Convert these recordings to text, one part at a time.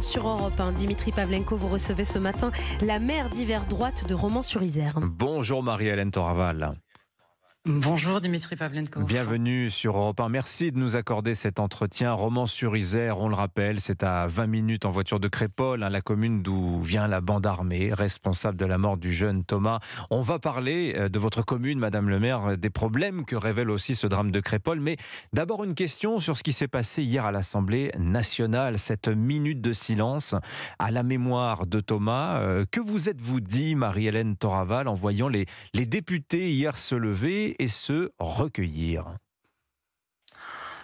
sur Europe Dimitri Pavlenko, vous recevez ce matin la mère d'hiver droite de Romans-sur-Isère. Bonjour Marie-Hélène Toraval. Bonjour Dimitri Pavlenko. Bienvenue sur Europe 1. Merci de nous accorder cet entretien. Roman sur Isère, on le rappelle, c'est à 20 minutes en voiture de Crépole, hein, la commune d'où vient la bande armée, responsable de la mort du jeune Thomas. On va parler euh, de votre commune, Madame le maire, euh, des problèmes que révèle aussi ce drame de Crépole. Mais d'abord une question sur ce qui s'est passé hier à l'Assemblée nationale, cette minute de silence à la mémoire de Thomas. Euh, que vous êtes-vous dit, Marie-Hélène Toraval, en voyant les députés hier se lever et se recueillir.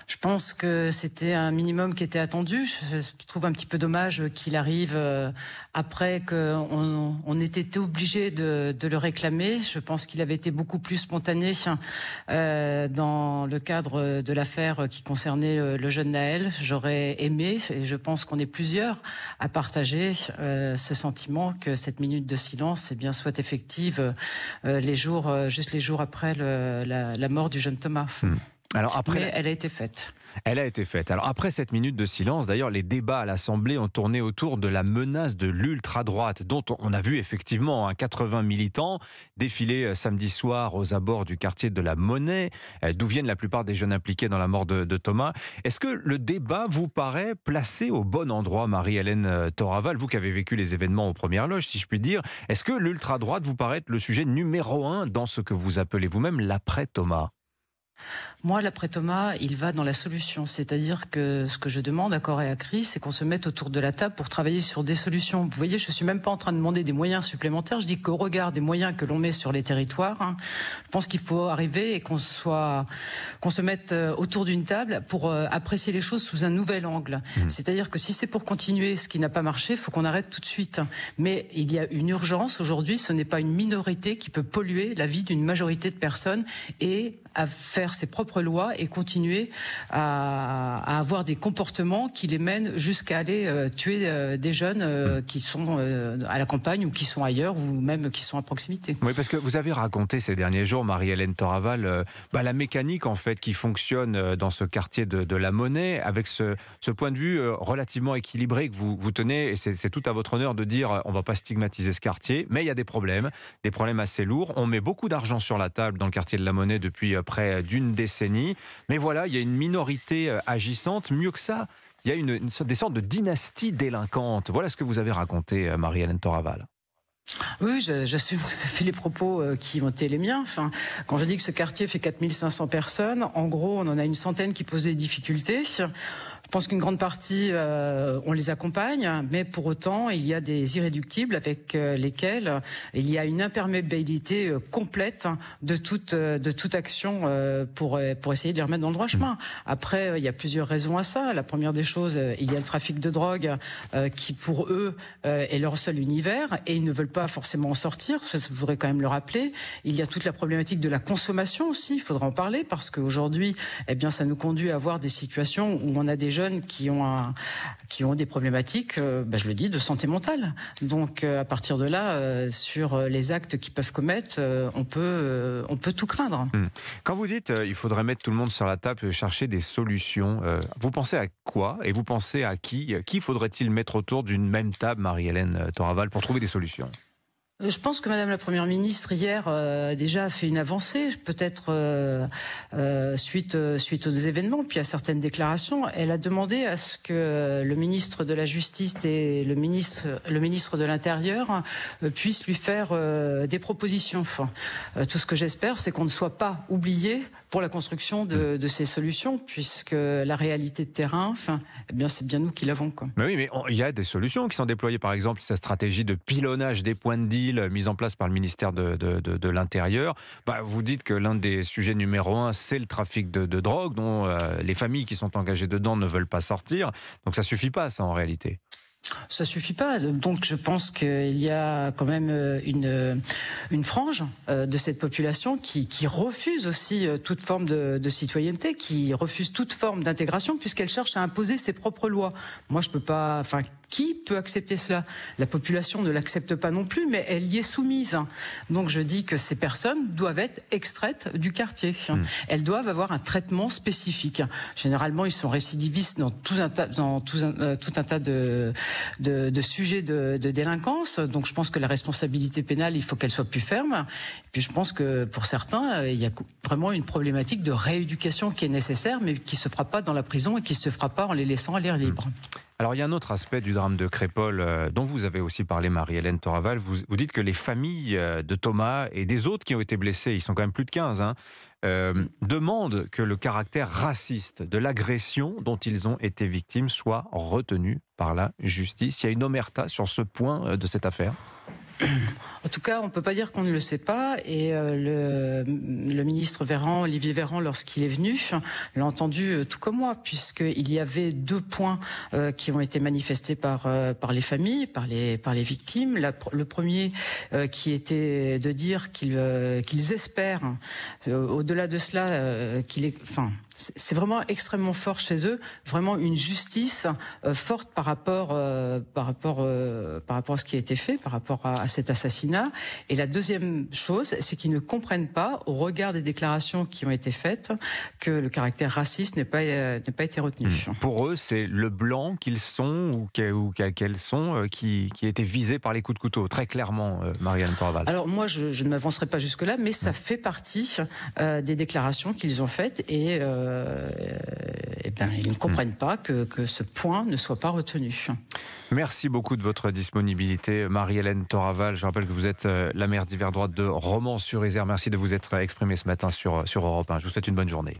Je pense que c'était un minimum qui était attendu. Je trouve un petit peu dommage qu'il arrive euh, après qu'on on était obligé de, de, le réclamer. Je pense qu'il avait été beaucoup plus spontané euh, dans le cadre de l'affaire qui concernait le jeune Naël. J'aurais aimé, et je pense qu'on est plusieurs à partager euh, ce sentiment que cette minute de silence eh bien, soit effective les jours, juste les jours après le, la, la, mort du jeune Thomas. Hmm après, elle a été faite. Elle a été faite. Alors après cette minute de silence, d'ailleurs, les débats à l'Assemblée ont tourné autour de la menace de l'ultra-droite, dont on a vu effectivement 80 hein, militants défiler euh, samedi soir aux abords du quartier de la Monnaie, euh, d'où viennent la plupart des jeunes impliqués dans la mort de, de Thomas. Est-ce que le débat vous paraît placé au bon endroit, Marie-Hélène euh, Toraval, vous qui avez vécu les événements aux premières loges, si je puis dire Est-ce que l'ultra-droite vous paraît être le sujet numéro un dans ce que vous appelez vous-même l'après-Thomas moi, l'après Thomas, il va dans la solution. C'est-à-dire que ce que je demande à Corée et à Cris, c'est qu'on se mette autour de la table pour travailler sur des solutions. Vous voyez, je suis même pas en train de demander des moyens supplémentaires. Je dis qu'au regard des moyens que l'on met sur les territoires, hein, je pense qu'il faut arriver et qu'on se mette euh, autour d'une table pour euh, apprécier les choses sous un nouvel angle. Mmh. C'est-à-dire que si c'est pour continuer ce qui n'a pas marché, il faut qu'on arrête tout de suite. Mais il y a une urgence aujourd'hui. Ce n'est pas une minorité qui peut polluer la vie d'une majorité de personnes et à faire ses propres lois et continuer à, avoir des comportements qui les mènent jusqu'à aller euh, tuer euh, des jeunes euh, hmm. qui sont à la campagne ou qui sont ailleurs ou même qui sont à proximité. Oui, parce que vous avez raconté ces derniers jours, Marie-Hélène Toraval, bah, la mécanique en fait qui fonctionne dans ce quartier de, la Monnaie avec ce, point de vue relativement équilibré que vous, vous tenez et c'est tout à votre honneur de dire on va pas stigmatiser ce quartier, mais il y a des problèmes, des problèmes assez lourds. On met beaucoup d'argent sur la table dans le quartier de la Monnaie depuis près d'une décennie. Mais voilà, il y a une minorité euh, agissante. Mieux que ça, il y a une, une, des sortes de dynastie délinquante. Voilà ce que vous avez raconté, euh, Marie-Hélène Toraval. Oui, j'assume que ça fait les propos euh, qui ont été les miens. Enfin, quand je dis que ce quartier fait 4500 personnes, en gros, on en a une centaine qui posent des difficultés. Je pense qu'une grande partie, euh, on les accompagne, mais pour autant, il y a des irréductibles avec euh, lesquels il y a une imperméabilité complète de toute action pour pour essayer de les remettre dans le droit chemin. Après, il y a plusieurs raisons à ça. La première des choses, il y a le trafic de drogue qui, pour eux, est leur seul univers et ils ne veulent pas forcément en sortir, ça, je voudrais quand même le rappeler. Il y a toute la problématique de la consommation aussi, il faudra en parler, parce qu'aujourd'hui, eh bien, ça nous conduit à avoir des situations où on a des jeunes qui ont, qui ont des problématiques, euh, bah, je le dis, de santé mentale. Donc euh, à partir de là, euh, sur les actes qu'ils peuvent commettre, on, peut, on peut tout craindre. Hmm. Quand vous dites il faudrait mettre tout le monde sur la table, chercher des solutions, vous pensez à quoi et vous pensez à qui Qui faudrait-il mettre autour d'une même table, Marie-Hélène Toraval, pour trouver des solutions euh, je pense que Madame la Première ministre hier euh, a déjà fait une avancée, peut-être euh, suite suite aux événements, puis à certaines déclarations. Elle a demandé à ce que le ministre de la Justice et le ministre le ministre de l'Intérieur puissent lui faire des propositions. tout ce que j'espère, c'est qu'on ne soit pas oublié pour la construction de, mm. ces solutions, puisque la réalité de terrain, enfin, eh bien c'est bien nous qui l'avons. Mais oui, mais il y a des solutions qui sont déployées, par exemple sa stratégie de pilonnage des points de deal euh, mise en place par le ministère de, l'Intérieur. Bah, vous dites que l'un des sujets numéro un, c'est le trafic de, drogue, dont euh, les familles qui sont engagées dedans ne veulent pas sortir. Donc ça suffit pas, ça, en réalité ça suffit pas. Donc je pense qu'il y a quand même euh, une, euh, une frange euh, de cette population qui, refuse aussi toute forme de, citoyenneté, qui refuse toute forme d'intégration puisqu'elle cherche à imposer ses propres lois. Moi je peux pas, enfin qui peut accepter cela La population ne l'accepte pas non plus, mais elle y est soumise. Donc je dis que ces personnes doivent être extraites du quartier. Hmm. Elles doivent avoir un traitement spécifique. Généralement, ils sont récidivistes dans tout un dans tout un tas de, de, sujets de, délinquance. Donc je pense que la responsabilité pénale, il faut qu'elle soit plus ferme. Et puis je pense que pour certains, euh, il y a vraiment une problématique de rééducation qui est nécessaire, mais qui se fera pas dans la prison et qui se fera pas en les laissant à l'air libre. Mmh. Alors il y a un autre aspect du drame de Crépole euh, dont vous avez aussi parlé, Marie-Hélène Toraval. Vous, dites que les familles euh, de Thomas et des autres qui ont été blessés, ils sont quand même plus de 15, hein, euh, demandent que le caractère raciste de l'agression dont ils ont été victimes soit retenu par la justice. Il y a une omerta sur ce point de cette affaire. En tout cas, on ne peut pas dire qu'on ne le sait pas. Et euh, le, ministre Véran, Olivier Véran, lorsqu'il est venu, l'a entendu euh, tout comme moi, puisqu'il y avait deux points euh, qui ont été manifestés par, par les familles, par les, par les victimes. le premier qui était de dire qu'ils espèrent, au-delà de cela, qu'il est... Enfin, c'est vraiment extrêmement fort chez eux, vraiment une justice euh, forte par rapport, euh, par, rapport, euh, par rapport à ce qui a été fait, par rapport à, cet assassinat. Et la deuxième chose, c'est qu'ils ne comprennent pas, au regard des déclarations qui ont été faites, que le caractère raciste n'est pas, pas été retenu. Mmh. Pour eux, c'est le blanc qu'ils sont ou, qu'elles sont qui, a été visé par les coups de couteau, très clairement, Marianne Torval. Alors moi, je, ne m'avancerai pas jusque-là, mais ça mmh. fait partie des déclarations qu'ils ont faites et euh, eh bien, ils ne comprennent hmm. pas que, ce point ne soit pas retenu. Merci beaucoup de votre disponibilité, Marie-Hélène Toraval. Je rappelle que vous êtes euh, la maire d'hiver droite de Romans-sur-Isère. Merci de vous être euh, exprimée ce matin sur, sur Europe 1. Je vous souhaite une bonne journée.